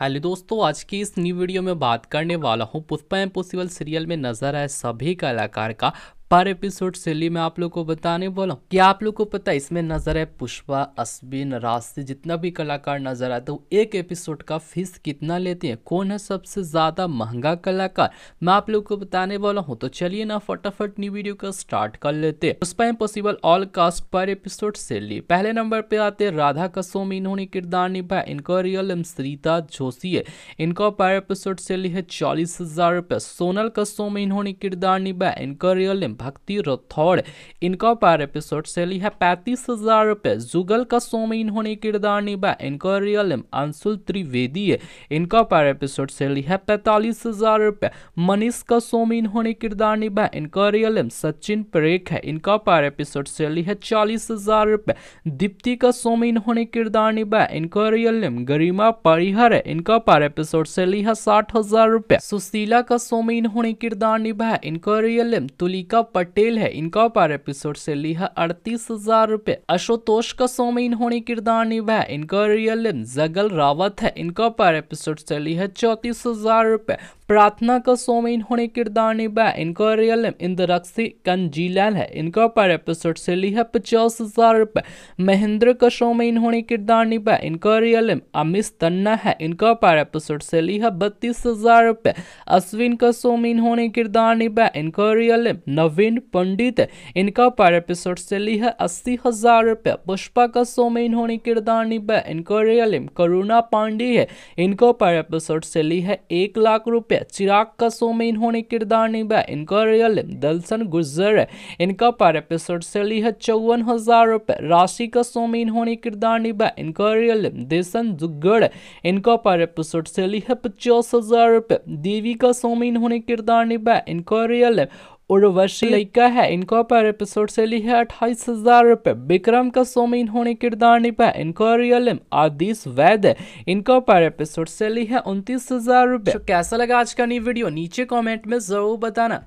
hello दोस्तों आज की इस न्यू वीडियो में बात करने वाला हूँ पुष्पा एम्पोसिबल सीरियल में नजर आए सभी कलाकार का पर एपिसोड सेली में आप लोग को बताने बोला कि आप लोग को पता है इसमें नजर है पुष्पा अश्विन राशि जितना भी कलाकार नजर आता वो एक एपिसोड का फीस कितना लेते हैं कौन है सबसे ज्यादा महंगा कलाकार मैं आप लोग को बताने वाला हूँ तो चलिए ना फटाफट न्यू वीडियो का स्टार्ट कर लेते हैं पुष्पा इम्पॉसिबल ऑल कास्ट पर एपिसोड सेली पहले नंबर पे आते राधा कसोम इन्होंने किरदार निभाया इनका रियल एम श्रीता जोशी है इनका पर एपिसोड सेली है चालीस हजार रुपये सोनल कसोम इन्होंने किरदार निभाया इनका रियल एम भक्ति राठौड़ इनका पर एपिसोड सेली है पैंतीस हजार रुपये जुगल का सो में इन्होंने किरदार निभा इनका रियल नेम अंशुल त्रिवेदी है इनका पर एपिसोड सेली है पैंतालीस हजार रुपये मनीष का सो में इन्होंने किरदार निभा इनका रियल नेम सचिन परेख है इनका पर एपिसोड सेली है चालीस हजार रुपये दीप्ति का सो में इन्होंने किरदार निभा इनका रियल नेम गरिमा परिहर है इनका पर एपिसोड सेली है साठ हजार रुपये सुशीला का सो में इन्होंने किरदार निभा इनका रियल नेम तुलिका पटेल है इनका पर एपिसोड से लिया अड़तीस हजार रूपए आशुतोष का सो में इन्होंने किरदार निभाया इनका रियल जगल रावत है इनका पर एपिसोड से लिया चौतीस हजार रूपए प्रार्थना का सोम इन्होंने किरदार निभाया इनका रियल नेम इंद्रक्सी कंजीलैन है इनका पर एपिसोड से ली है पचास हजार रुपये महेंद्र का शो में इन्होंने किरदार निभाया इनका रियल नेम अमित तन्ना है इनका पर एपिसोड से ली है बत्तीस हजार रुपये अश्विन का शो में इन्होंने किरदार निभाया इनका रियल नेम नवीन पंडित है इनका पर एपिसोड से ली है अस्सी हजार रुपए पुष्पा का शो में इन्होंने किरदार निभाया इनका रियल नेम करुणा पांडे है इनका पर एपिसोड से ली है एक लाख रुपये पे चिराग का शो में इन्होंने किरदार निभाया इनका रियल दलसन गुजर है इनका पर एपिसोड सैली है चौवन हजार रुपए राशि का शो में इन्होंने किरदार निभाया इनका रियल नेम देसन जुगड़ इनका पर एपिसोड सैली है पचास हजार रुपए देवी का शो में इन्होंने किरदार निभाया इनका रियल उर्वशी लैका है इनको पर एपिसोड से ली है अट्ठाईस हजार रुपए विक्रम का सोमी होने किरदार निभा इनको रियलिम आदिश वैद इनको पर एपिसोड से ली है उनतीस हजार रुपए तो कैसा लगा आज का नई वीडियो नीचे कमेंट में जरूर बताना